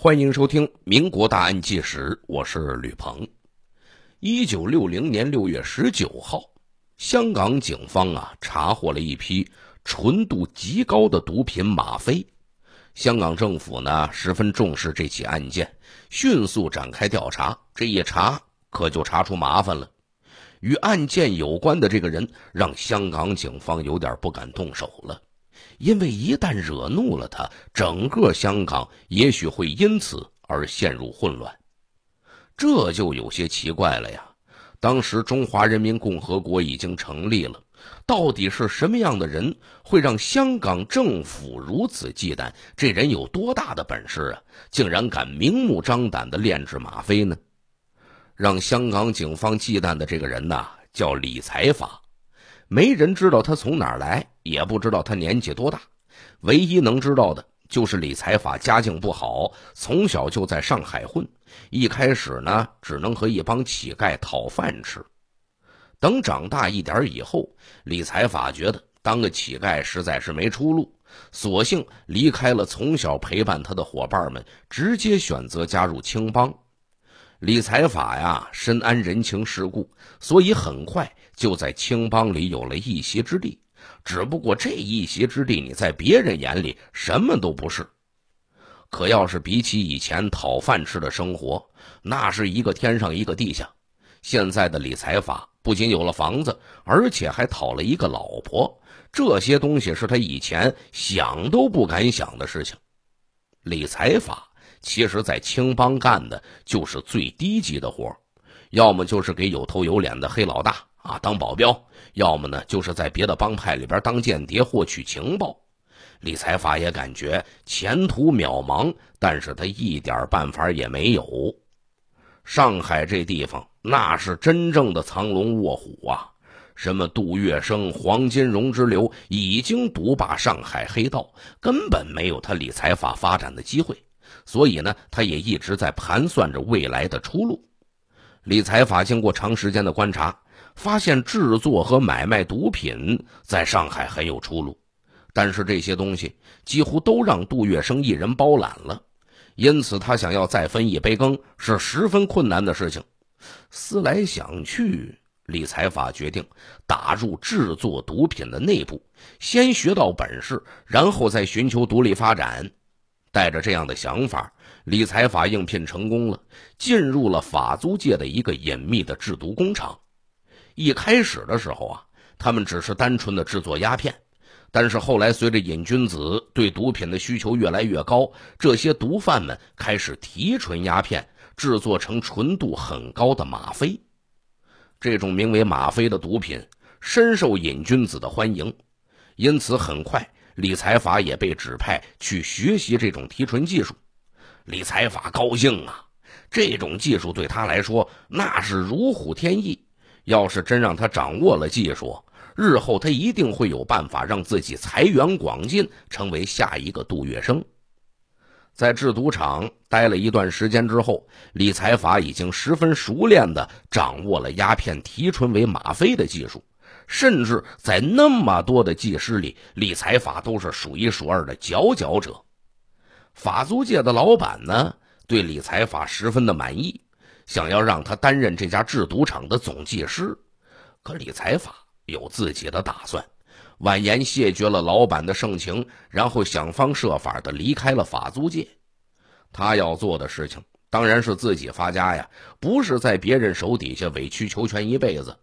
欢迎收听《民国大案纪实》，我是吕鹏。一九六零年六月十九号，香港警方啊查获了一批纯度极高的毒品吗啡。香港政府呢十分重视这起案件，迅速展开调查。这一查可就查出麻烦了，与案件有关的这个人让香港警方有点不敢动手了。因为一旦惹怒了他，整个香港也许会因此而陷入混乱，这就有些奇怪了呀。当时中华人民共和国已经成立了，到底是什么样的人会让香港政府如此忌惮？这人有多大的本事啊？竟然敢明目张胆地炼制吗啡呢？让香港警方忌惮的这个人呐，叫李财阀，没人知道他从哪来。也不知道他年纪多大，唯一能知道的就是李财法家境不好，从小就在上海混。一开始呢，只能和一帮乞丐讨饭吃。等长大一点以后，李财法觉得当个乞丐实在是没出路，索性离开了从小陪伴他的伙伴们，直接选择加入青帮。李财法呀，深谙人情世故，所以很快就在青帮里有了一席之地。只不过这一席之地，你在别人眼里什么都不是。可要是比起以前讨饭吃的生活，那是一个天上一个地下。现在的李财法不仅有了房子，而且还讨了一个老婆。这些东西是他以前想都不敢想的事情。李财法其实，在青帮干的就是最低级的活，要么就是给有头有脸的黑老大。啊，当保镖，要么呢就是在别的帮派里边当间谍获取情报。李财法也感觉前途渺茫，但是他一点办法也没有。上海这地方那是真正的藏龙卧虎啊，什么杜月笙、黄金荣之流已经独霸上海黑道，根本没有他李财法发展的机会。所以呢，他也一直在盘算着未来的出路。李财法经过长时间的观察。发现制作和买卖毒品在上海很有出路，但是这些东西几乎都让杜月笙一人包揽了，因此他想要再分一杯羹是十分困难的事情。思来想去，李财法决定打入制作毒品的内部，先学到本事，然后再寻求独立发展。带着这样的想法，李财法应聘成功了，进入了法租界的一个隐秘的制毒工厂。一开始的时候啊，他们只是单纯的制作鸦片，但是后来随着瘾君子对毒品的需求越来越高，这些毒贩们开始提纯鸦片，制作成纯度很高的吗啡。这种名为吗啡的毒品深受瘾君子的欢迎，因此很快李财法也被指派去学习这种提纯技术。李财法高兴啊，这种技术对他来说那是如虎添翼。要是真让他掌握了技术，日后他一定会有办法让自己财源广进，成为下一个杜月笙。在制毒厂待了一段时间之后，李财法已经十分熟练地掌握了鸦片提纯为吗啡的技术，甚至在那么多的技师里，李财法都是数一数二的佼佼者。法租界的老板呢，对李财法十分的满意。想要让他担任这家制毒厂的总技师，可李财法有自己的打算，婉言谢绝了老板的盛情，然后想方设法的离开了法租界。他要做的事情当然是自己发家呀，不是在别人手底下委曲求全一辈子。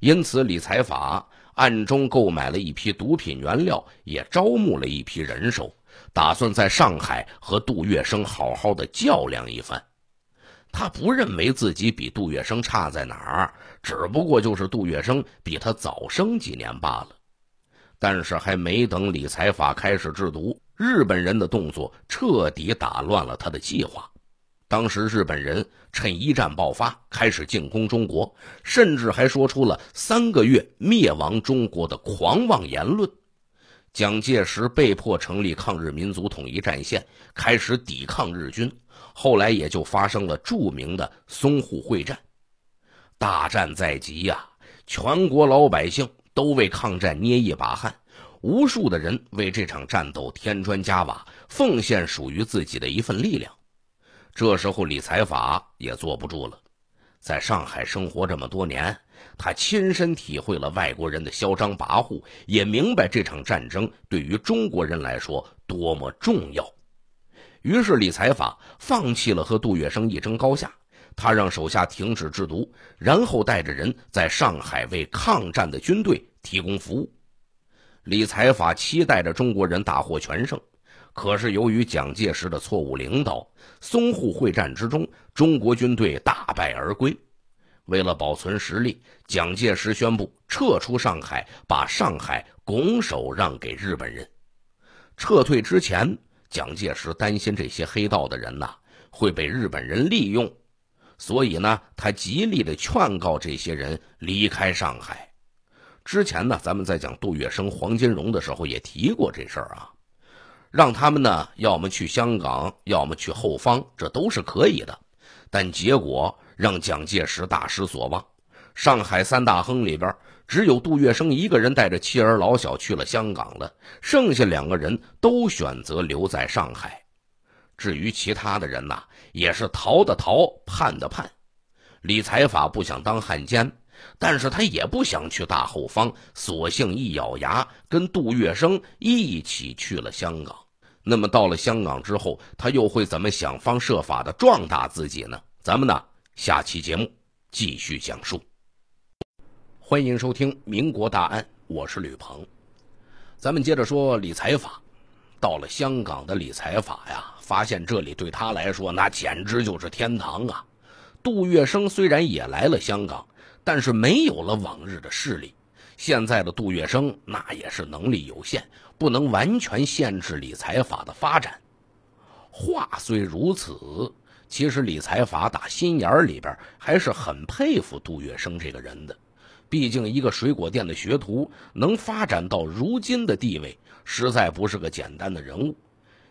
因此，李财法暗中购买了一批毒品原料，也招募了一批人手，打算在上海和杜月笙好好的较量一番。他不认为自己比杜月笙差在哪儿，只不过就是杜月笙比他早生几年罢了。但是还没等李财法开始制毒，日本人的动作彻底打乱了他的计划。当时日本人趁一战爆发，开始进攻中国，甚至还说出了三个月灭亡中国的狂妄言论。蒋介石被迫成立抗日民族统一战线，开始抵抗日军。后来也就发生了著名的淞沪会战，大战在即呀，全国老百姓都为抗战捏一把汗，无数的人为这场战斗添砖加瓦，奉献属于自己的一份力量。这时候，李财法也坐不住了。在上海生活这么多年，他亲身体会了外国人的嚣张跋扈，也明白这场战争对于中国人来说多么重要。于是李财法放弃了和杜月笙一争高下，他让手下停止制毒，然后带着人在上海为抗战的军队提供服务。李财法期待着中国人大获全胜，可是由于蒋介石的错误领导，淞沪会战之中，中国军队大败而归。为了保存实力，蒋介石宣布撤出上海，把上海拱手让给日本人。撤退之前。蒋介石担心这些黑道的人呐会被日本人利用，所以呢，他极力的劝告这些人离开上海。之前呢，咱们在讲杜月笙、黄金荣的时候也提过这事儿啊，让他们呢，要么去香港，要么去后方，这都是可以的。但结果让蒋介石大失所望，上海三大亨里边。只有杜月笙一个人带着妻儿老小去了香港了，剩下两个人都选择留在上海。至于其他的人呐，也是逃的逃，判的判。李财法不想当汉奸，但是他也不想去大后方，索性一咬牙，跟杜月笙一起去了香港。那么到了香港之后，他又会怎么想方设法的壮大自己呢？咱们呢，下期节目继续讲述。欢迎收听《民国大案》，我是吕鹏。咱们接着说理财法。到了香港的理财法呀，发现这里对他来说那简直就是天堂啊！杜月笙虽然也来了香港，但是没有了往日的势力。现在的杜月笙那也是能力有限，不能完全限制理财法的发展。话虽如此，其实理财法打心眼里边还是很佩服杜月笙这个人的。毕竟，一个水果店的学徒能发展到如今的地位，实在不是个简单的人物。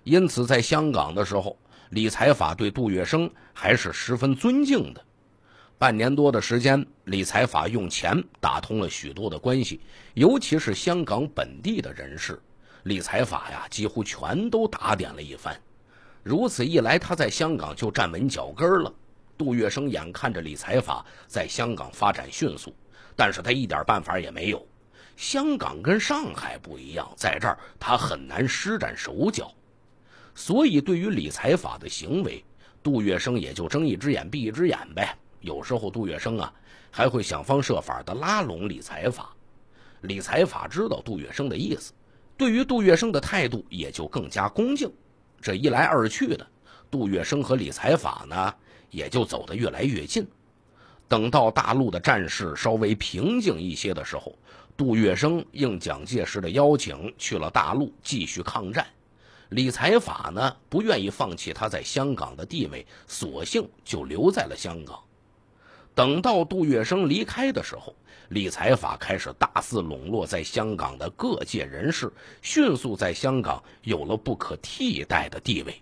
因此，在香港的时候，李财法对杜月笙还是十分尊敬的。半年多的时间，李财法用钱打通了许多的关系，尤其是香港本地的人士，李财法呀几乎全都打点了一番。如此一来，他在香港就站稳脚跟了。杜月笙眼看着李财法在香港发展迅速。但是他一点办法也没有。香港跟上海不一样，在这儿他很难施展手脚，所以对于理财法的行为，杜月笙也就睁一只眼闭一只眼呗。有时候杜月笙啊，还会想方设法的拉拢理财法。理财法知道杜月笙的意思，对于杜月笙的态度也就更加恭敬。这一来二去的，杜月笙和理财法呢，也就走得越来越近。等到大陆的战事稍微平静一些的时候，杜月笙应蒋介石的邀请去了大陆继续抗战。李才法呢，不愿意放弃他在香港的地位，索性就留在了香港。等到杜月笙离开的时候，李才法开始大肆笼络在香港的各界人士，迅速在香港有了不可替代的地位。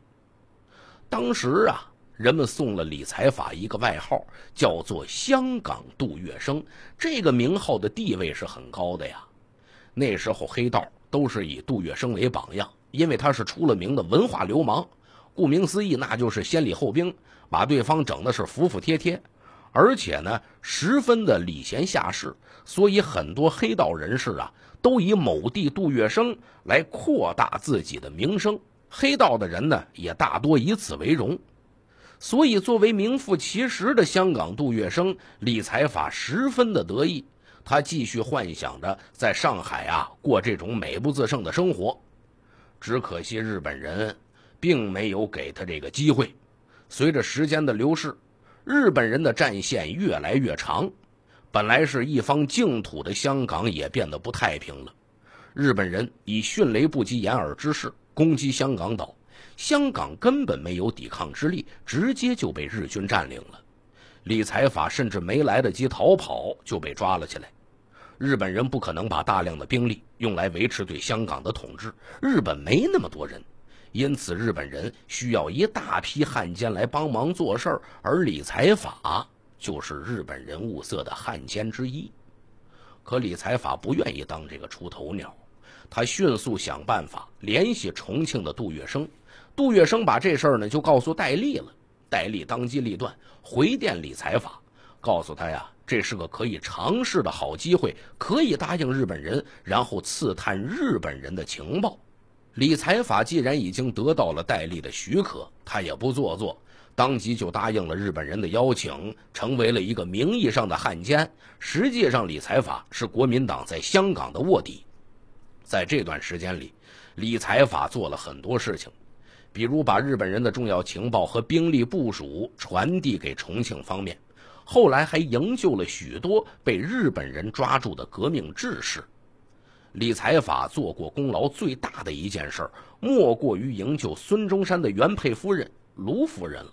当时啊。人们送了李财法一个外号，叫做“香港杜月笙”。这个名号的地位是很高的呀。那时候黑道都是以杜月笙为榜样，因为他是出了名的文化流氓。顾名思义，那就是先礼后兵，把对方整的是服服帖帖，而且呢，十分的礼贤下士。所以很多黑道人士啊，都以某地杜月笙来扩大自己的名声。黑道的人呢，也大多以此为荣。所以，作为名副其实的香港杜月笙，李财法十分的得意。他继续幻想着在上海啊过这种美不自胜的生活，只可惜日本人并没有给他这个机会。随着时间的流逝，日本人的战线越来越长，本来是一方净土的香港也变得不太平了。日本人以迅雷不及掩耳之势攻击香港岛。香港根本没有抵抗之力，直接就被日军占领了。李财法甚至没来得及逃跑就被抓了起来。日本人不可能把大量的兵力用来维持对香港的统治，日本没那么多人，因此日本人需要一大批汉奸来帮忙做事，而李财法就是日本人物色的汉奸之一。可李财法不愿意当这个出头鸟，他迅速想办法联系重庆的杜月笙。杜月笙把这事儿呢，就告诉戴笠了。戴笠当机立断，回电李财法，告诉他呀，这是个可以尝试的好机会，可以答应日本人，然后刺探日本人的情报。李财法既然已经得到了戴笠的许可，他也不做作，当即就答应了日本人的邀请，成为了一个名义上的汉奸。实际上，李财法是国民党在香港的卧底。在这段时间里，李财法做了很多事情。比如把日本人的重要情报和兵力部署传递给重庆方面，后来还营救了许多被日本人抓住的革命志士。李财法做过功劳最大的一件事莫过于营救孙中山的原配夫人卢夫人了。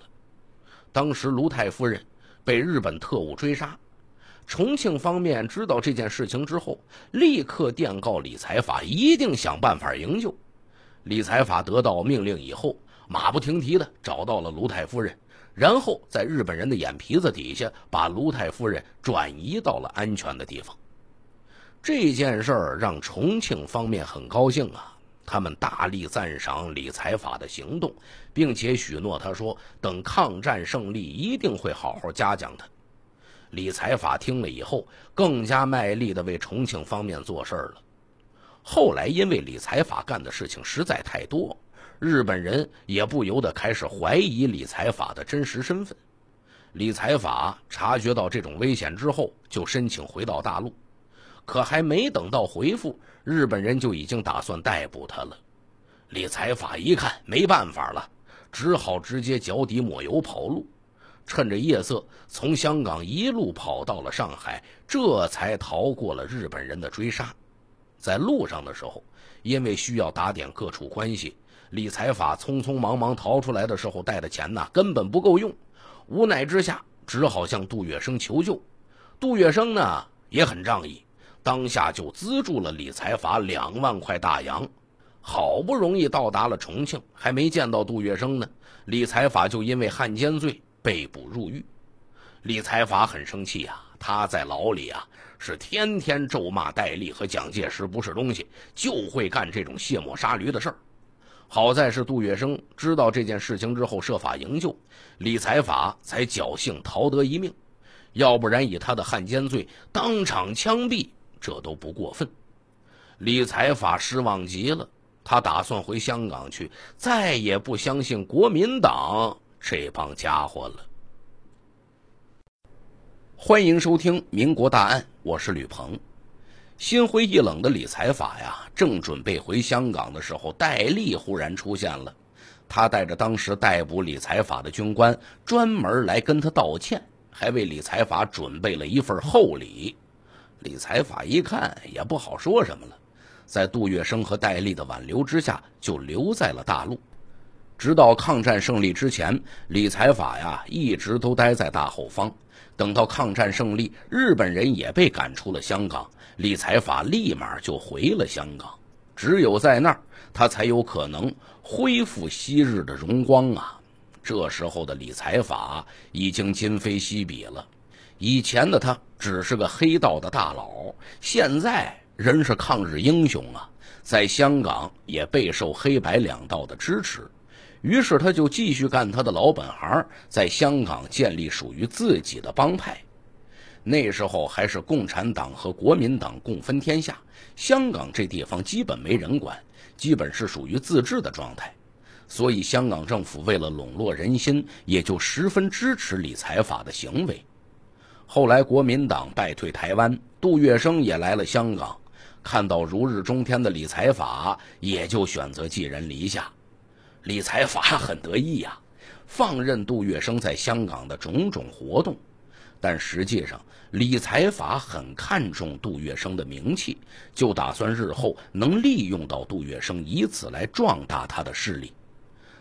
当时卢太夫人被日本特务追杀，重庆方面知道这件事情之后，立刻电告李财法，一定想办法营救。李财法得到命令以后，马不停蹄地找到了卢太夫人，然后在日本人的眼皮子底下，把卢太夫人转移到了安全的地方。这件事儿让重庆方面很高兴啊，他们大力赞赏李财法的行动，并且许诺他说，等抗战胜利，一定会好好嘉奖他。李财法听了以后，更加卖力地为重庆方面做事了。后来，因为理财法干的事情实在太多，日本人也不由得开始怀疑理财法的真实身份。理财法察觉到这种危险之后，就申请回到大陆。可还没等到回复，日本人就已经打算逮捕他了。理财法一看没办法了，只好直接脚底抹油跑路，趁着夜色从香港一路跑到了上海，这才逃过了日本人的追杀。在路上的时候，因为需要打点各处关系，李财法匆匆忙忙逃出来的时候带的钱呢根本不够用，无奈之下只好向杜月笙求救。杜月笙呢也很仗义，当下就资助了李财法两万块大洋。好不容易到达了重庆，还没见到杜月笙呢，李财法就因为汉奸罪被捕入狱。李财法很生气啊，他在牢里啊。是天天咒骂戴笠和蒋介石不是东西，就会干这种卸磨杀驴的事儿。好在是杜月笙知道这件事情之后设法营救，李才法才侥幸逃得一命，要不然以他的汉奸罪当场枪毙，这都不过分。李才法失望极了，他打算回香港去，再也不相信国民党这帮家伙了。欢迎收听《民国大案》，我是吕鹏。心灰意冷的李财法呀，正准备回香港的时候，戴笠忽然出现了。他带着当时逮捕李财法的军官，专门来跟他道歉，还为李财法准备了一份厚礼。李财法一看，也不好说什么了，在杜月笙和戴笠的挽留之下，就留在了大陆。直到抗战胜利之前，李财法呀，一直都待在大后方。等到抗战胜利，日本人也被赶出了香港，李财法立马就回了香港。只有在那儿，他才有可能恢复昔日的荣光啊！这时候的李财法已经今非昔比了，以前的他只是个黑道的大佬，现在人是抗日英雄啊，在香港也备受黑白两道的支持。于是他就继续干他的老本行，在香港建立属于自己的帮派。那时候还是共产党和国民党共分天下，香港这地方基本没人管，基本是属于自治的状态。所以香港政府为了笼络人心，也就十分支持李财法的行为。后来国民党败退台湾，杜月笙也来了香港，看到如日中天的李财法，也就选择寄人篱下。李财阀很得意呀，放任杜月笙在香港的种种活动，但实际上李财阀很看重杜月笙的名气，就打算日后能利用到杜月笙，以此来壮大他的势力。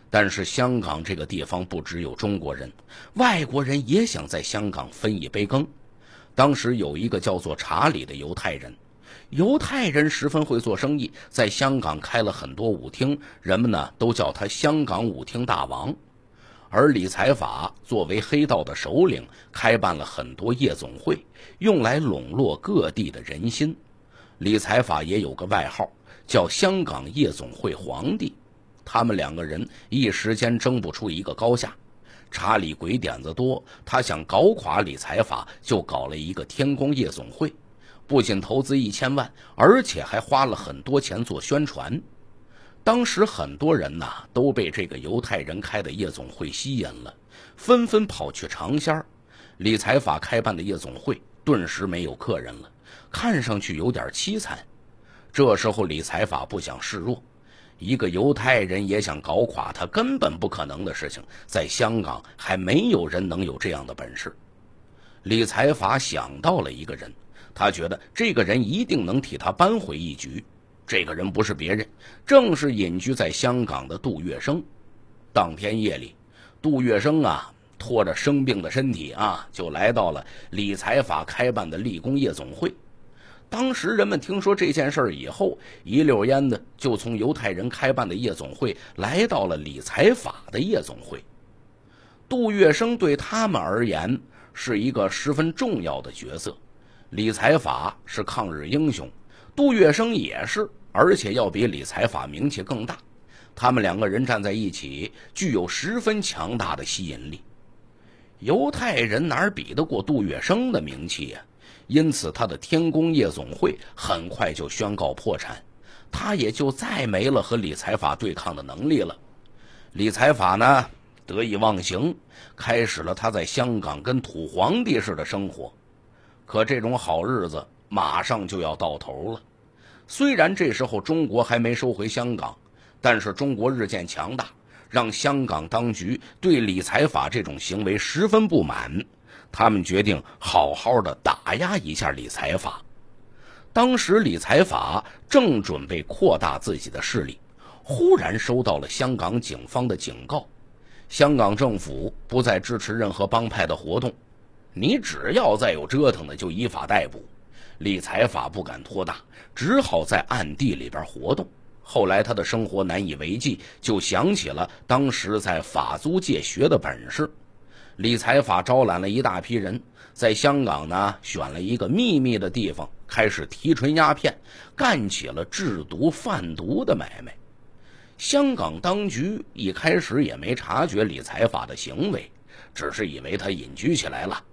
但是香港这个地方不只有中国人，外国人也想在香港分一杯羹。当时有一个叫做查理的犹太人。犹太人十分会做生意，在香港开了很多舞厅，人们呢都叫他“香港舞厅大王”。而李财法作为黑道的首领，开办了很多夜总会，用来笼络各地的人心。李财法也有个外号，叫“香港夜总会皇帝”。他们两个人一时间争不出一个高下。查理鬼点子多，他想搞垮李财法，就搞了一个天宫夜总会。不仅投资一千万，而且还花了很多钱做宣传。当时很多人呐，都被这个犹太人开的夜总会吸引了，纷纷跑去尝鲜儿。李财法开办的夜总会顿时没有客人了，看上去有点凄惨。这时候李财法不想示弱，一个犹太人也想搞垮他，根本不可能的事情。在香港还没有人能有这样的本事。李财法想到了一个人。他觉得这个人一定能替他扳回一局。这个人不是别人，正是隐居在香港的杜月笙。当天夜里，杜月笙啊，拖着生病的身体啊，就来到了李财法开办的立功夜总会。当时人们听说这件事儿以后，一溜烟的就从犹太人开办的夜总会来到了李财法的夜总会。杜月笙对他们而言是一个十分重要的角色。李财法是抗日英雄，杜月笙也是，而且要比李财法名气更大。他们两个人站在一起，具有十分强大的吸引力。犹太人哪比得过杜月笙的名气呀？因此，他的天宫夜总会很快就宣告破产，他也就再没了和李财法对抗的能力了。李财法呢，得意忘形，开始了他在香港跟土皇帝似的生活。可这种好日子马上就要到头了。虽然这时候中国还没收回香港，但是中国日渐强大，让香港当局对理财法这种行为十分不满。他们决定好好的打压一下理财法。当时理财法正准备扩大自己的势力，忽然收到了香港警方的警告：香港政府不再支持任何帮派的活动。你只要再有折腾的，就依法逮捕。李财法不敢托大，只好在暗地里边活动。后来他的生活难以为继，就想起了当时在法租界学的本事。李财法招揽了一大批人，在香港呢，选了一个秘密的地方，开始提纯鸦片，干起了制毒贩毒的买卖。香港当局一开始也没察觉李财法的行为，只是以为他隐居起来了。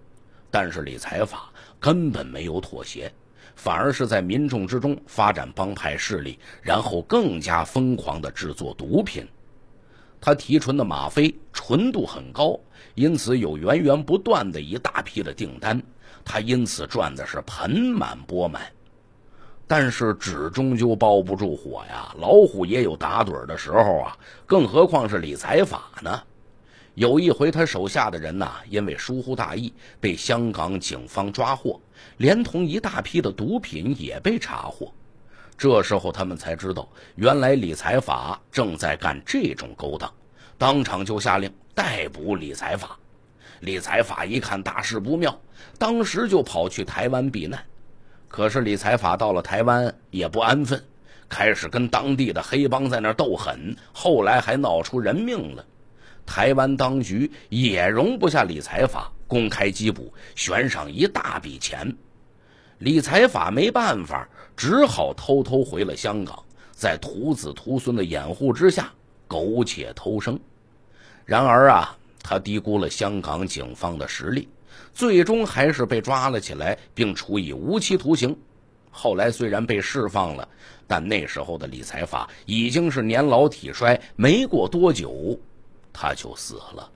但是李财法根本没有妥协，反而是在民众之中发展帮派势力，然后更加疯狂的制作毒品。他提纯的吗啡纯度很高，因此有源源不断的一大批的订单，他因此赚的是盆满钵满。但是纸终究包不住火呀，老虎也有打盹儿的时候啊，更何况是李财法呢？有一回，他手下的人呢，因为疏忽大意被香港警方抓获，连同一大批的毒品也被查获。这时候，他们才知道原来李财法正在干这种勾当，当场就下令逮捕李财法。李财法一看大事不妙，当时就跑去台湾避难。可是李财法到了台湾也不安分，开始跟当地的黑帮在那斗狠，后来还闹出人命了。台湾当局也容不下李财法，公开缉捕，悬赏一大笔钱。李财法没办法，只好偷偷回了香港，在徒子徒孙的掩护之下苟且偷生。然而啊，他低估了香港警方的实力，最终还是被抓了起来，并处以无期徒刑。后来虽然被释放了，但那时候的李财法已经是年老体衰，没过多久。他就死了。